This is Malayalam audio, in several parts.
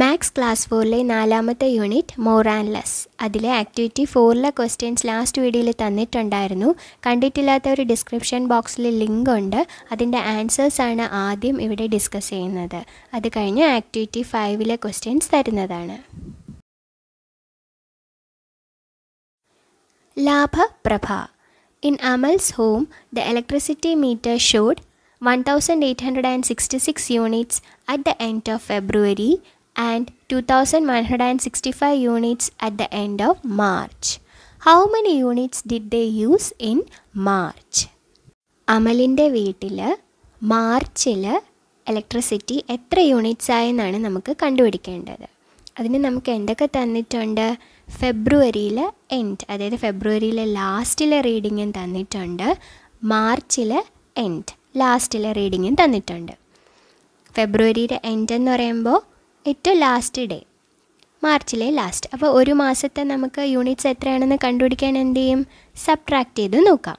മാത്സ് ക്ലാസ് ഫോറിലെ നാലാമത്തെ യൂണിറ്റ് മോർ ആൻഡ് ലെസ് അതിലെ ആക്ടിവിറ്റി ഫോറിലെ ക്വസ്റ്റ്യൻസ് ലാസ്റ്റ് വീഡിയോയിൽ തന്നിട്ടുണ്ടായിരുന്നു കണ്ടിട്ടില്ലാത്ത ഒരു ഡിസ്ക്രിപ്ഷൻ ബോക്സിൽ ലിങ്ക് ഉണ്ട് അതിൻ്റെ ആൻസേഴ്സാണ് ആദ്യം ഇവിടെ ഡിസ്കസ് ചെയ്യുന്നത് അത് കഴിഞ്ഞ് ആക്ടിവിറ്റി ഫൈവിലെ ക്വസ്റ്റ്യൻസ് തരുന്നതാണ് ലാഭ പ്രഭ in Amal's home the electricity meter showed one thousand eight hundred and sixty six units at the end of February and 2165 units at the end of March. How many units did they use in March? അമലിൻ്റെ വീട്ടിൽ മാർച്ചിൽ ഇലക്ട്രിസിറ്റി എത്ര യൂണിറ്റ്സ് ആയെന്നാണ് നമുക്ക് കണ്ടുപിടിക്കേണ്ടത് അതിന് നമുക്ക് എന്തൊക്കെ തന്നിട്ടുണ്ട് ഫെബ്രുവരിയിലെ എൻഡ് അതായത് ഫെബ്രുവരിയിലെ ലാസ്റ്റിലെ റീഡിങ്ങും തന്നിട്ടുണ്ട് മാർച്ചിലെ എൻഡ് ലാസ്റ്റിലെ റീഡിങ്ങും തന്നിട്ടുണ്ട് ഫെബ്രുവരിയിലെ എൻഡ് എന്ന് പറയുമ്പോൾ ഏറ്റവും ലാസ്റ്റ് ഡേ മാർച്ചിലെ ലാസ്റ്റ് അപ്പോൾ ഒരു മാസത്തെ നമുക്ക് യൂണിറ്റ്സ് എത്രയാണെന്ന് കണ്ടുപിടിക്കാൻ എന്ത് ചെയ്യും സബ്ട്രാക്ട് ചെയ്ത് നോക്കാം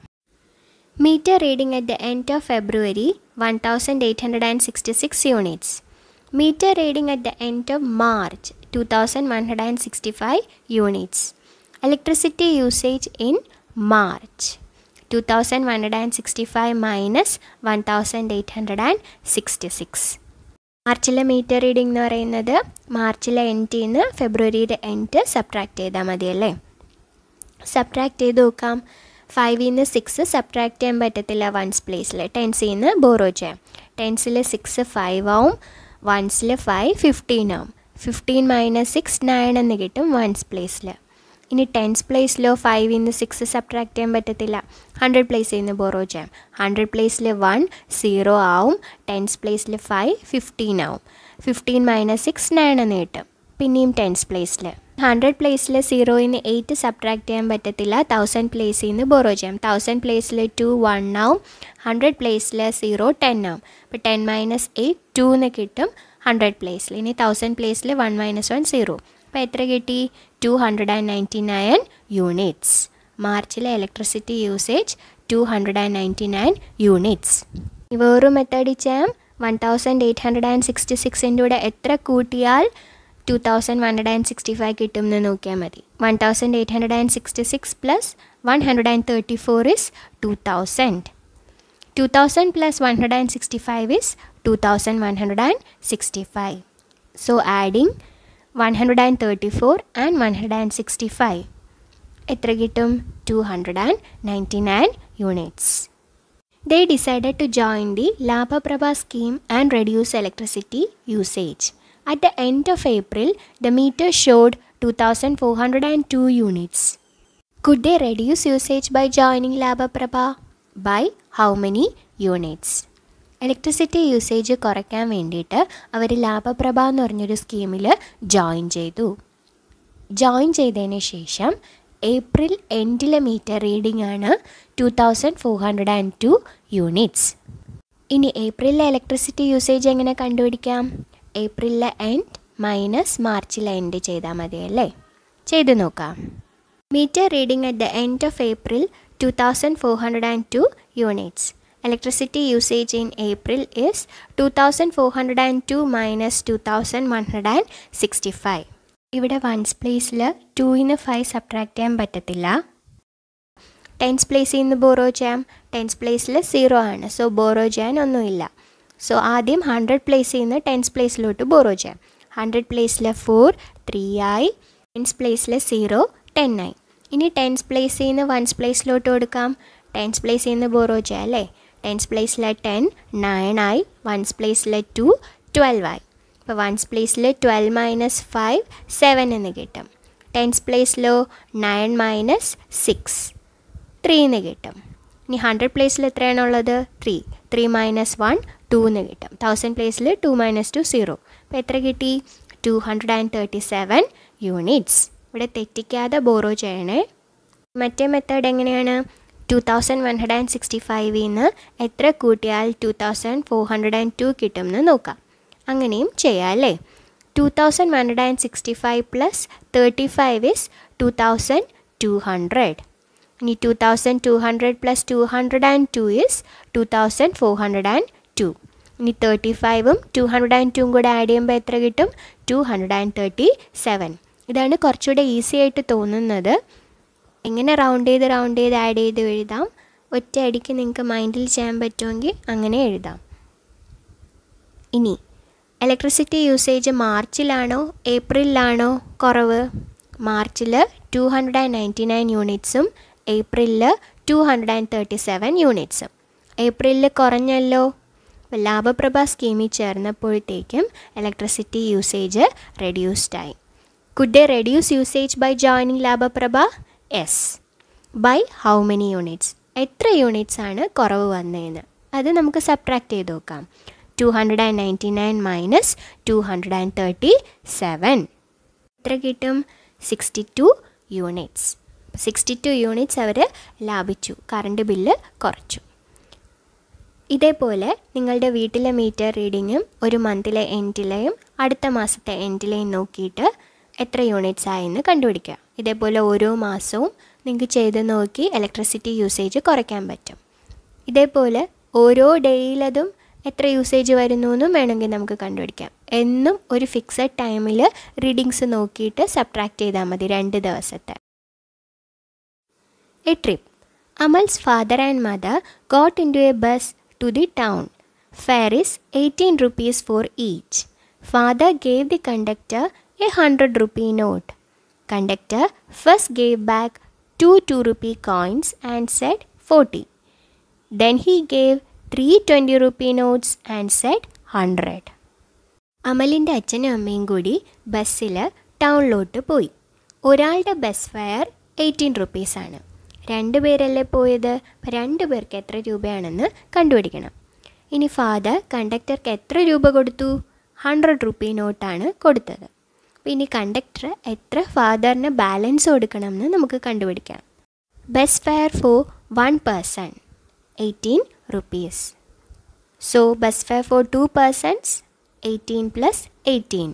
meter reading at the end of February one thousand eight hundred and sixty six units meter reading at the end of March two thousand one hundred and sixty five units electricity usage in March two thousand one hundred and sixty five minus one thousand eight hundred and sixty six മാർച്ചിലെ മീറ്റർ റീഡിംഗ് എന്ന് പറയുന്നത് മാർച്ചിലെ എൻഡിൽ നിന്ന് ഫെബ്രുവരിയുടെ എൻഡ് സബ്ട്രാക്ട് ചെയ്താൽ മതിയല്ലേ സബ്ട്രാക്ട് ചെയ്ത് നോക്കാം ഫൈവിൽ നിന്ന് സിക്സ് സബ്ട്രാക്ട് ചെയ്യാൻ പറ്റത്തില്ല വൺസ് പ്ലേസിൽ ടെൻസിൽ നിന്ന് ബോറോ ചെയ്യാം ടെൻസിൽ സിക്സ് ഫൈവ് ആവും വൺസിൽ ഫൈവ് ഫിഫ്റ്റീൻ ആവും ഫിഫ്റ്റീൻ മൈനസ് സിക്സ് നയൻ എന്ന് കിട്ടും വൺസ് പ്ലേസിൽ ഇനി ടെൻസ് പ്ലേസിലോ ഫൈവ് ഇന്ന് സിക്സ് സബ്ട്രാക്ട് ചെയ്യാൻ പറ്റത്തില്ല ഹൺഡ്രഡ് പ്ലേസിൽ നിന്ന് ബോറോ ചെയ്യാം ഹൺഡ്രഡ് പ്ലേസിൽ വൺ സീറോ ആവും ടെൻസ് പ്ലേസിൽ ഫൈവ് ഫിഫ്റ്റീൻ ആവും ഫിഫ്റ്റീൻ മൈനസ് സിക്സ് നയൻ എന്ന് കിട്ടും പിന്നെയും ടെൻസ് പ്ലേസിൽ ഹൺഡ്രഡ് പ്ലേസിൽ സീറോയിന് എയ്റ്റ് സബ്ട്രാക്ട് ചെയ്യാൻ പറ്റത്തില്ല തൗസൻഡ് പ്ലേസിൽ നിന്ന് ബോറോ ചെയ്യാം തൗസൻഡ് പ്ലേസിൽ ടു വൺ ആവും ഹൺഡ്രഡ് പ്ലേസിൽ സീറോ ടെൻ ആവും അപ്പോൾ ടെൻ മൈനസ് എയ്റ്റ് ടു എന്ന് കിട്ടും ഹൺഡ്രഡ് പ്ലേസിൽ ഇനി തൗസൻഡ് പ്ലേസിൽ വൺ മൈനസ് വൺ സീറോ അപ്പം എത്ര കിട്ടി two hundred and ninety nine units മാർച്ചിലെ electricity usage two hundred and ninety nine units വേറൊരു മെത്തേഡ് ചെയ്യാം one thousand eight hundred and sixty സിക്സിൻ്റെ കൂടെ എത്ര കൂട്ടിയാൽ two thousand one hundred and sixty five കിട്ടും എന്ന് നോക്കിയാൽ മതി one thousand eight hundred and sixty six plus one hundred and thirty four is two thousand two thousand plus one hundred and sixty five is two thousand one hundred and sixty five so adding 134 and 165. 299 units. They decided to join the Lapa Prabha scheme and reduce electricity usage. At the end of April, the meter showed 2,402 units. Could they reduce usage by joining Lapa Prabha? By how many units? Electricity usage കുറയ്ക്കാൻ വേണ്ടിയിട്ട് അവർ ലാഭപ്രഭ എന്ന് പറഞ്ഞൊരു സ്കീമിൽ ജോയിൻ ചെയ്തു ജോയിൻ ചെയ്തതിന് ശേഷം ഏപ്രിൽ എൻഡിലെ മീറ്റർ റീഡിംഗ് ആണ് two thousand four hundred and two units ഇനി ഏപ്രിലിലെ ഇലക്ട്രിസിറ്റി യൂസേജ് എങ്ങനെ കണ്ടുപിടിക്കാം ഏപ്രിലിലെ എൻഡ് മൈനസ് മാർച്ചിലെ എൻഡ് ചെയ്താൽ മതിയല്ലേ ചെയ്ത് നോക്കാം meter reading at the end of April two thousand four hundred and two units minus two thousand one hundred 2402 sixty 2165. ഇവിടെ വൺസ് പ്ലേസിൽ ടുവിന് ഫൈവ് സബ്ട്രാക്ട് ചെയ്യാൻ പറ്റത്തില്ല ടെൻസ് പ്ലേസിൽ നിന്ന് ബോറോ ചെയ്യാം ടെൻസ് പ്ലേസിൽ സീറോ ആണ് സോ ബോറോ ചെയ്യാൻ ഒന്നുമില്ല സോ ആദ്യം ഹൺഡ്രഡ് പ്ലേസിൽ നിന്ന് ടെൻസ് പ്ലേസിലോട്ട് ബോറോ ചെയ്യാം ഹൺഡ്രഡ് പ്ലേസിൽ ഫോർ ത്രീ ആയി ടെൻസ് പ്ലേസിൽ സീറോ ടെൻ ആയി ഇനി ടെൻസ് പ്ലേസിൽ നിന്ന് വൺസ് പ്ലേസിലോട്ട് കൊടുക്കാം ടെൻസ് പ്ലേസിൽ നിന്ന് ബോറോ ചെയ്യാം അല്ലേ ടെൻസ് പ്ലേസിലെ ടെൻ നയൻ ആയി വൺസ് പ്ലേസിലെ ടു ട്വൽവ് ആയി അപ്പോൾ വൺസ് പ്ലേസിൽ ട്വൽവ് മൈനസ് ഫൈവ് സെവൻ എന്ന് കിട്ടും ടെൻസ് പ്ലേസിലോ നയൻ മൈനസ് സിക്സ് ത്രീ എന്ന് കിട്ടും ഇനി ഹൺഡ്രഡ് പ്ലേസിൽ എത്രയാണുള്ളത് three three minus one two എന്ന് കിട്ടും തൗസൻഡ് പ്ലേസിൽ ടു മൈനസ് ടു സീറോ അപ്പോൾ എത്ര കിട്ടി two hundred and thirty seven units ഇവിടെ തെറ്റിക്കാതെ ബോറോ ചെയ്യണേ മറ്റേ മെത്തേഡ് എങ്ങനെയാണ് two thousand one hundred and sixty ഫൈവിൽ നിന്ന് എത്ര കൂട്ടിയാൽ two thousand four hundred and two കിട്ടുമെന്ന് നോക്കാം അങ്ങനെയും ചെയ്യാം അല്ലേ two thousand one hundred and sixty five plus thirty five is two thousand two hundred ഇനി two thousand two hundred plus two hundred and two is two thousand four hundred and to ഇനി തേർട്ടി ഫൈവും ടു ഹൺഡ്രഡ് ആൻഡ് ടൂവും കൂടെ ആഡ് ചെയ്യുമ്പോൾ എത്ര കിട്ടും two hundred and thirty seven ഇതാണ് കുറച്ചുകൂടെ ഈസി ആയിട്ട് തോന്നുന്നത് എങ്ങനെ റൗണ്ട് ചെയ്ത് റൗണ്ട് ചെയ്ത് ആഡ് ചെയ്ത് എഴുതാം ഒറ്റ അടിക്ക് നിങ്ങൾക്ക് മൈൻഡിൽ ചെയ്യാൻ പറ്റുമെങ്കിൽ അങ്ങനെ എഴുതാം ഇനി ഇലക്ട്രിസിറ്റി യൂസേജ് മാർച്ചിലാണോ ഏപ്രിലിലാണോ കുറവ് മാർച്ചിൽ two hundred and ninety nine യൂണിറ്റ്സും ഏപ്രിലിൽ two hundred and thirty seven യൂണിറ്റ്സും ഏപ്രിലിൽ കുറഞ്ഞല്ലോ ലാഭപ്രഭ സ്കീമിൽ ചേർന്നപ്പോഴത്തേക്കും ഇലക്ട്രിസിറ്റി യൂസേജ് റെഡ്യൂസ്ഡായി could they reduce usage by joining Labhaprabha എസ് ബൈ ഹൗ മെനി യൂണിറ്റ്സ് എത്ര യൂണിറ്റ്സ് ആണ് കുറവ് വന്നതെന്ന് അത് നമുക്ക് സബ്ട്രാക്ട് ചെയ്ത് നോക്കാം two hundred and ninety nine minus two hundred and thirty seven എത്ര കിട്ടും sixty two units sixty two units അവർ ലാഭിച്ചു കറണ്ട് ബില്ല് കുറച്ചു ഇതേപോലെ നിങ്ങളുടെ വീട്ടിലെ മീറ്റർ റീഡിങ്ങും ഒരു മന്തിലെ എൻഡിലെയും അടുത്ത മാസത്തെ എൻഡിലെയും നോക്കിയിട്ട് എത്ര യൂണിറ്റ്സ് ആയെന്ന് കണ്ടുപിടിക്കുക ഇതേപോലെ ഓരോ മാസവും നിങ്ങൾക്ക് ചെയ്ത് നോക്കി ഇലക്ട്രിസിറ്റി യൂസേജ് കുറയ്ക്കാൻ പറ്റും ഇതേപോലെ ഓരോ ഡേയിലതും എത്ര യൂസേജ് വരുന്നു എന്നും വേണമെങ്കിൽ നമുക്ക് കണ്ടുപിടിക്കാം എന്നും ഒരു ഫിക്സഡ് ടൈമിൽ റീഡിങ്സ് നോക്കിയിട്ട് സബ്ട്രാക്ട് ചെയ്താൽ മതി രണ്ട് ദിവസത്തെ a trip Amal's father and mother got into a bus to the town fare is eighteen rupees for each father gave the conductor a 100 rupee note conductor first gave back two 2 rupee coins and said 40. Then he gave three 20 rupee notes and said 100. അമലിൻ്റെ അച്ഛനും അമ്മയും കൂടി ബസ്സിൽ ടൗണിലോട്ട് പോയി ഒരാളുടെ ബസ് ഫെയർ എയ്റ്റീൻ റുപ്പീസാണ് രണ്ട് പേരല്ലേ പോയത് രണ്ട് പേർക്ക് എത്ര രൂപയാണെന്ന് കണ്ടുപിടിക്കണം ഇനി ഫാദർ കണ്ടക്ടർക്ക് എത്ര രൂപ കൊടുത്തു ഹൺഡ്രഡ് റുപ്പി നോട്ടാണ് കൊടുത്തത് അപ്പോൾ ഇനി കണ്ടക്ടർ എത്ര ഫാദറിന് ബാലൻസ് കൊടുക്കണമെന്ന് നമുക്ക് കണ്ടുപിടിക്കാം bus fare for one person eighteen rupees so bus fare for two persons eighteen plus eighteen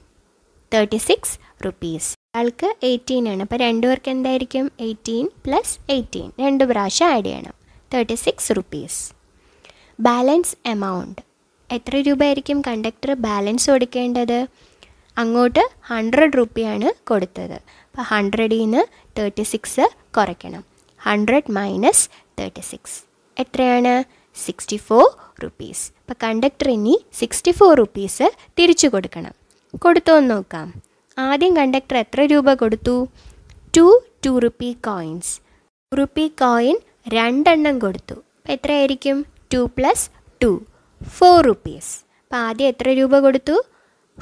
thirty six rupees ആൾക്ക് എയ്റ്റീൻ ആണ് അപ്പോൾ പേർക്ക് എന്തായിരിക്കും എയ്റ്റീൻ പ്ലസ് എയ്റ്റീൻ രണ്ട് പ്രാവശ്യം ആഡ് ചെയ്യണം thirty six rupees balance amount എത്ര രൂപ ആയിരിക്കും കണ്ടക്ടർ ബാലൻസ് കൊടുക്കേണ്ടത് അങ്ങോട്ട് ഹൺഡ്രഡ് റുപ്പിയാണ് കൊടുത്തത് അപ്പോൾ ഹൺഡ്രഡിൽ നിന്ന് തേർട്ടി സിക്സ് കുറയ്ക്കണം ഹൺഡ്രഡ് മൈനസ് തേർട്ടി സിക്സ് എത്രയാണ് സിക്സ്റ്റി ഫോർ റുപ്പീസ് അപ്പോൾ കണ്ടക്ടർ ഇനി സിക്സ്റ്റി ഫോർ റുപ്പീസ് തിരിച്ചു കൊടുക്കണം കൊടുത്തോ എന്ന് നോക്കാം ആദ്യം കണ്ടക്ടർ എത്ര രൂപ കൊടുത്തു two two rupee coins rupee coin രണ്ടെണ്ണം കൊടുത്തു അപ്പോൾ എത്രയായിരിക്കും two plus two four rupees അപ്പോൾ ആദ്യം എത്ര രൂപ കൊടുത്തു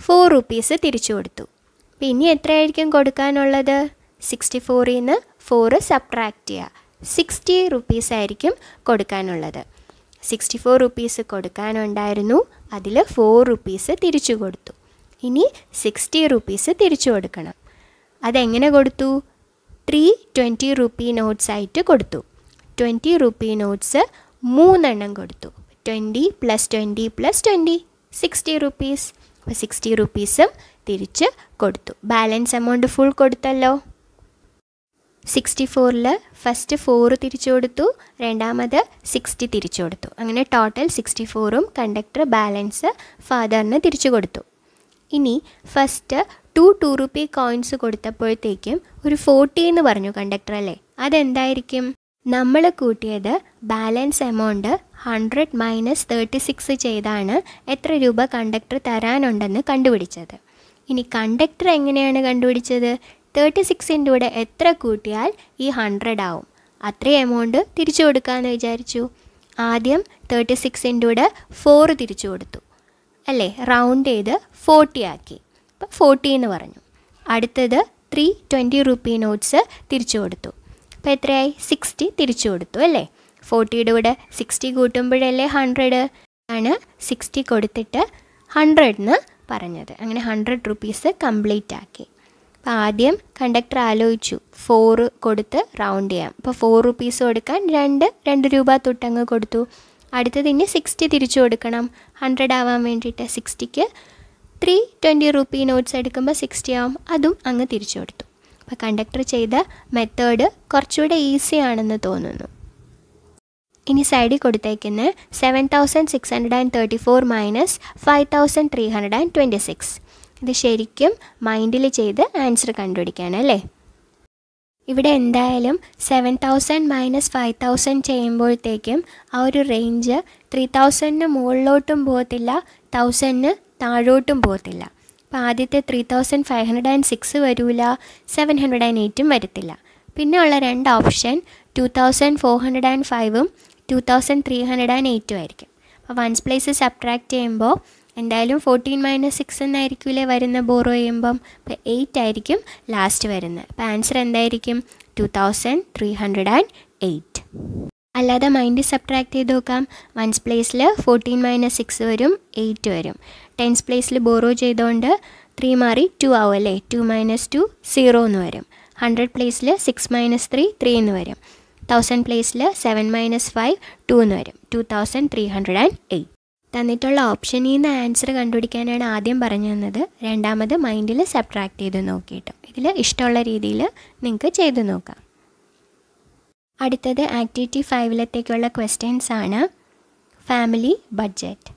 ഫോർ റുപ്പീസ് തിരിച്ചു കൊടുത്തു പിന്നെ എത്രയായിരിക്കും കൊടുക്കാനുള്ളത് സിക്സ്റ്റി ഫോറിൽ നിന്ന് ഫോറ് സബ്ട്രാക്റ്റ് ചെയ്യുക സിക്സ്റ്റി റുപ്പീസ് ആയിരിക്കും കൊടുക്കാനുള്ളത് സിക്സ്റ്റി ഫോർ റുപ്പീസ് കൊടുക്കാനുണ്ടായിരുന്നു അതിൽ ഫോർ റുപ്പീസ് തിരിച്ചു കൊടുത്തു ഇനി സിക്സ്റ്റി റുപ്പീസ് തിരിച്ചു കൊടുക്കണം അതെങ്ങനെ കൊടുത്തു ത്രീ ട്വൻറ്റി റുപ്പി നോട്ട്സ് ആയിട്ട് കൊടുത്തു ട്വൻറ്റി റുപ്പി നോട്ട്സ് മൂന്നെണ്ണം കൊടുത്തു twenty plus twenty plus twenty sixty rupees അപ്പോൾ സിക്സ്റ്റി റുപ്പീസും തിരിച്ച് കൊടുത്തു ബാലൻസ് എമൗണ്ട് ഫുൾ കൊടുത്തല്ലോ സിക്സ്റ്റി ഫോറിൽ ഫസ്റ്റ് ഫോറ് തിരിച്ചു കൊടുത്തു രണ്ടാമത് സിക്സ്റ്റി തിരിച്ചു കൊടുത്തു അങ്ങനെ ടോട്ടൽ സിക്സ്റ്റി ഫോറും കണ്ടക്ടർ ബാലൻസ് ഫാദറിന് തിരിച്ചു കൊടുത്തു ഇനി first two two rupee coins കൊടുത്തപ്പോഴത്തേക്കും ഒരു ഫോർട്ടി എന്ന് പറഞ്ഞു കണ്ടക്ടർ അല്ലേ അതെന്തായിരിക്കും നമ്മൾ കൂട്ടിയത് balance amount hundred minus thirty six ചെയ്താണ് എത്ര രൂപ കണ്ടക്ടർ തരാനുണ്ടെന്ന് കണ്ടുപിടിച്ചത് ഇനി കണ്ടക്ടർ എങ്ങനെയാണ് കണ്ടുപിടിച്ചത് തേർട്ടി സിക്സിൻ്റെ കൂടെ എത്ര കൂട്ടിയാൽ ഈ ഹൺഡ്രഡ് ആവും അത്രയും എമൗണ്ട് തിരിച്ചു കൊടുക്കാമെന്ന് വിചാരിച്ചു ആദ്യം തേർട്ടി സിക്സിൻ്റെ കൂടെ ഫോർ തിരിച്ചു കൊടുത്തു അല്ലേ റൗണ്ട് ചെയ്ത് ഫോർട്ടി ആക്കി അപ്പം ഫോർട്ടി എന്ന് പറഞ്ഞു അടുത്തത് ത്രീ ട്വൻറ്റി റുപ്പി നോട്ട്സ് തിരിച്ചു കൊടുത്തു അപ്പോൾ എത്രയായി സിക്സ്റ്റി തിരിച്ചു കൊടുത്തു അല്ലേ ഫോർട്ടിയുടെ കൂടെ സിക്സ്റ്റി കൂട്ടുമ്പോഴല്ലേ ഹൺഡ്രഡ് ആണ് സിക്സ്റ്റി കൊടുത്തിട്ട് ഹൺഡ്രഡെന്ന് പറഞ്ഞത് അങ്ങനെ ഹൺഡ്രഡ് റുപ്പീസ് കംപ്ലീറ്റ് ആക്കി അപ്പോൾ ആദ്യം കണ്ടക്ടർ ആലോചിച്ചു ഫോറ് കൊടുത്ത് റൗണ്ട് ചെയ്യാം അപ്പോൾ ഫോർ റുപ്പീസ് കൊടുക്കാൻ രണ്ട് രണ്ട് രൂപ തൊട്ടങ്ങ് കൊടുത്തു അടുത്തത് ഇനി സിക്സ്റ്റി തിരിച്ചു കൊടുക്കണം ഹൺഡ്രഡ് ആവാൻ വേണ്ടിയിട്ട് സിക്സ്റ്റിക്ക് ത്രീ ട്വൻറ്റി റുപ്പി നോട്ട്സ് എടുക്കുമ്പോൾ സിക്സ്റ്റി ആവും അതും അങ്ങ് തിരിച്ചു കൊടുത്തു അപ്പോൾ കണ്ടക്ടർ ചെയ്ത മെത്തേഡ് കുറച്ചുകൂടെ ഈസി ആണെന്ന് തോന്നുന്നു ഇനി സൈഡിൽ കൊടുത്തേക്കുന്നത് seven thousand six hundred and thirty four minus five thousand three hundred and twenty six ഇത് ശരിക്കും മൈൻഡിൽ ചെയ്ത് ആൻസർ കണ്ടുപിടിക്കാണ് അല്ലേ ഇവിടെ എന്തായാലും seven thousand minus five thousand ചെയ്യുമ്പോഴത്തേക്കും ആ ഒരു റേഞ്ച് ത്രീ തൗസൻഡിന് മുകളിലോട്ടും പോകത്തില്ല തൗസൻഡിന് താഴോട്ടും പോകത്തില്ല അപ്പോൾ ആദ്യത്തെ three thousand five hundred and six വരില്ല സെവൻ ഹൺഡ്രഡ് ആൻഡ് എയ്റ്റും വരത്തില്ല പിന്നെ ഉള്ള രണ്ട് option two thousand four hundred and ഫൈവും two thousand three hundred and എയ്റ്റും ആയിരിക്കും അപ്പോൾ വൺസ് പ്ലേസ് സബ്ട്രാക്ട് ചെയ്യുമ്പോൾ എന്തായാലും ഫോർട്ടീൻ മൈനസ് സിക്സ് എന്നായിരിക്കില്ലേ വരുന്ന ബോറോ ചെയ്യുമ്പം അപ്പോൾ എയ്റ്റ് ആയിരിക്കും ലാസ്റ്റ് വരുന്നത് അപ്പോൾ ആൻസർ എന്തായിരിക്കും two thousand three hundred and eight അല്ലാതെ മൈൻഡ് സബ്ട്രാക്ട് ചെയ്ത് നോക്കാം വൺസ് പ്ലേസിൽ ഫോർട്ടീൻ മൈനസ് സിക്സ് വരും എയ്റ്റ് വരും ടെൻസ് പ്ലേസിൽ ബോറോ ചെയ്തുകൊണ്ട് ത്രീ മാറി ടു ആവും അല്ലേ ടു മൈനസ് ടു സീറോ എന്ന് വരും ഹൺഡ്രഡ് പ്ലേസിൽ സിക്സ് മൈനസ് ത്രീ ത്രീ എന്ന് വരും തൗസൻഡ് പ്ലേസിൽ സെവൻ മൈനസ് ഫൈവ് ടു എന്ന് വരും two thousand three hundred and eight തന്നിട്ടുള്ള ഓപ്ഷനിൽ നിന്ന് ആൻസർ കണ്ടുപിടിക്കാനാണ് ആദ്യം പറഞ്ഞു തന്നത് രണ്ടാമത് മൈൻഡിൽ സബ്ട്രാക്ട് ചെയ്ത് നോക്കിയിട്ട് ഇതിൽ ഇഷ്ടമുള്ള രീതിയിൽ നിങ്ങൾക്ക് ചെയ്തു നോക്കാം അടുത്തത് ആക്ടിവിറ്റി ഫൈവിലത്തേക്കുള്ള ക്വസ്റ്റ്യൻസ് ആണ് family budget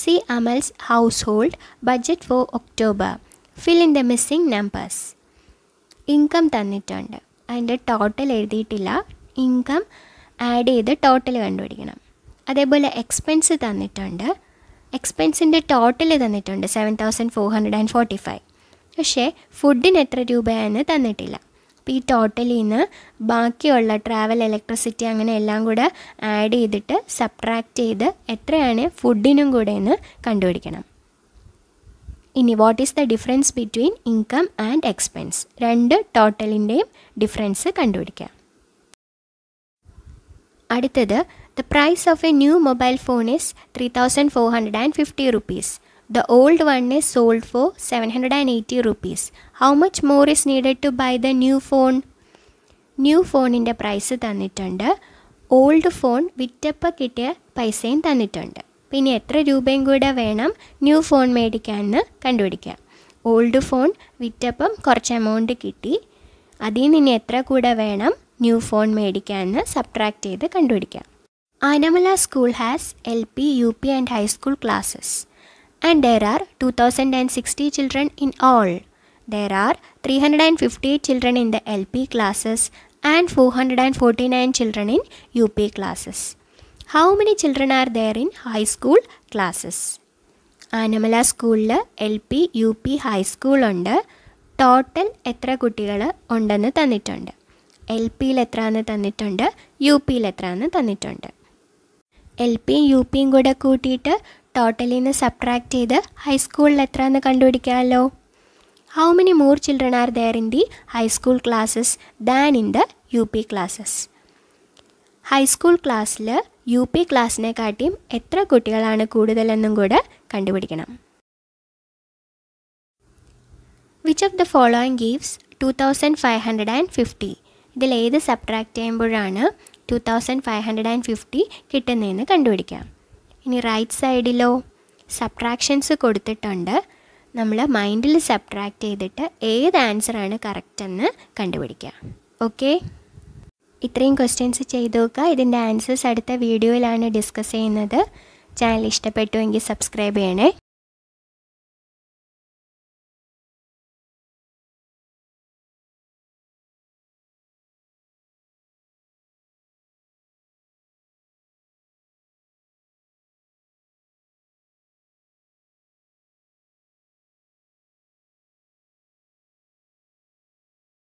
see Amal's household budget for October fill in the missing numbers income തന്നിട്ടുണ്ട് അതിൻ്റെ ടോട്ടൽ എഴുതിയിട്ടില്ല ഇൻകം ആഡ് ചെയ്ത് ടോട്ടൽ കണ്ടുപിടിക്കണം അതേപോലെ എക്സ്പെൻസ് തന്നിട്ടുണ്ട് എക്സ്പെൻസിൻ്റെ ടോട്ടൽ തന്നിട്ടുണ്ട് seven thousand four hundred and forty five പക്ഷേ ഫുഡിന് എത്ര രൂപയാണെന്ന് തന്നിട്ടില്ല അപ്പോൾ ഈ ടോട്ടലിൽ നിന്ന് ബാക്കിയുള്ള ട്രാവൽ ഇലക്ട്രിസിറ്റി അങ്ങനെ എല്ലാം കൂടെ ആഡ് ചെയ്തിട്ട് സബ്ട്രാക്റ്റ് ചെയ്ത് എത്രയാണ് ഫുഡിനും കൂടെ എന്ന് കണ്ടുപിടിക്കണം ഇനി what is the difference between income and expense രണ്ട് ടോട്ടലിൻ്റെയും ഡിഫറൻസ് കണ്ടുപിടിക്കാം അടുത്തത് the price of a new mobile phone is three thousand four hundred and fifty rupees the old one is sold for seven hundred and eighty rupees how much more is needed to buy the new phone new ഫോണിൻ്റെ പ്രൈസ് തന്നിട്ടുണ്ട് ഓൾഡ് ഫോൺ വിറ്റപ്പം കിട്ടിയ പൈസയും തന്നിട്ടുണ്ട് പിന്നെ എത്ര രൂപയും കൂടെ വേണം ന്യൂ ഫോൺ മേടിക്കാമെന്ന് കണ്ടുപിടിക്കാം ഓൾഡ് ഫോൺ വിറ്റപ്പം കുറച്ച് എമൗണ്ട് കിട്ടി അതിൽ നിന്ന് എത്ര കൂടെ വേണം ന്യൂ ഫോൺ എന്ന് സബ്ട്രാക്ട് ചെയ്ത് കണ്ടുപിടിക്കാം Anamala school has L P U P and high school classes and there are two thousand and sixty children in all there are three hundred and fifty eight children in the L P classes and four hundred and forty nine children in U P classes how many children are there in high school classes Anamala സ്കൂളിൽ എൽ പി യു പി ഹൈസ്കൂളുണ്ട് ടോട്ടൽ എത്ര കുട്ടികൾ ഉണ്ടെന്ന് തന്നിട്ടുണ്ട് എൽ പിയിൽ എത്രയാണെന്ന് തന്നിട്ടുണ്ട് യു പിയിൽ എത്രയാണെന്ന് തന്നിട്ടുണ്ട് എൽ പിയും യു പിയും കൂടെ കൂട്ടിയിട്ട് ടോട്ടലിൽ നിന്ന് സബ്ട്രാക്ട് ചെയ്ത് ഹൈസ്കൂളിൽ എത്രയെന്ന് കണ്ടുപിടിക്കാമല്ലോ how many more children are there in the high school classes than in the U P classes high school ക്ലാസ്സിൽ യു പി ക്ലാസ്സിനെ കാട്ടിയും എത്ര കുട്ടികളാണ് കൂടുതലെന്നും കൂടെ കണ്ടുപിടിക്കണം which of the following gives two thousand five hundred and fifty ഇതിൽ ഏത് സബ്ട്രാക്റ്റ് ചെയ്യുമ്പോഴാണ് two thousand five hundred and fifty കിട്ടുന്നതെന്ന് കണ്ടുപിടിക്കാം ഇനി റൈറ്റ് സൈഡിലോ സബ്ട്രാക്ഷൻസ് കൊടുത്തിട്ടുണ്ട് നമ്മൾ മൈൻഡിൽ സബ്ട്രാക്റ്റ് ചെയ്തിട്ട് ഏത് ആൻസറാണ് കറക്റ്റെന്ന് കണ്ടുപിടിക്കുക ഓക്കെ ഇത്രയും ക്വസ്റ്റ്യൻസ് ചെയ്തു നോക്കുക ഇതിൻ്റെ ആൻസേഴ്സ് അടുത്ത വീഡിയോയിലാണ് ഡിസ്കസ് ചെയ്യുന്നത് ചാനൽ ഇഷ്ടപ്പെട്ടുവെങ്കിൽ സബ്സ്ക്രൈബ് ചെയ്യണേ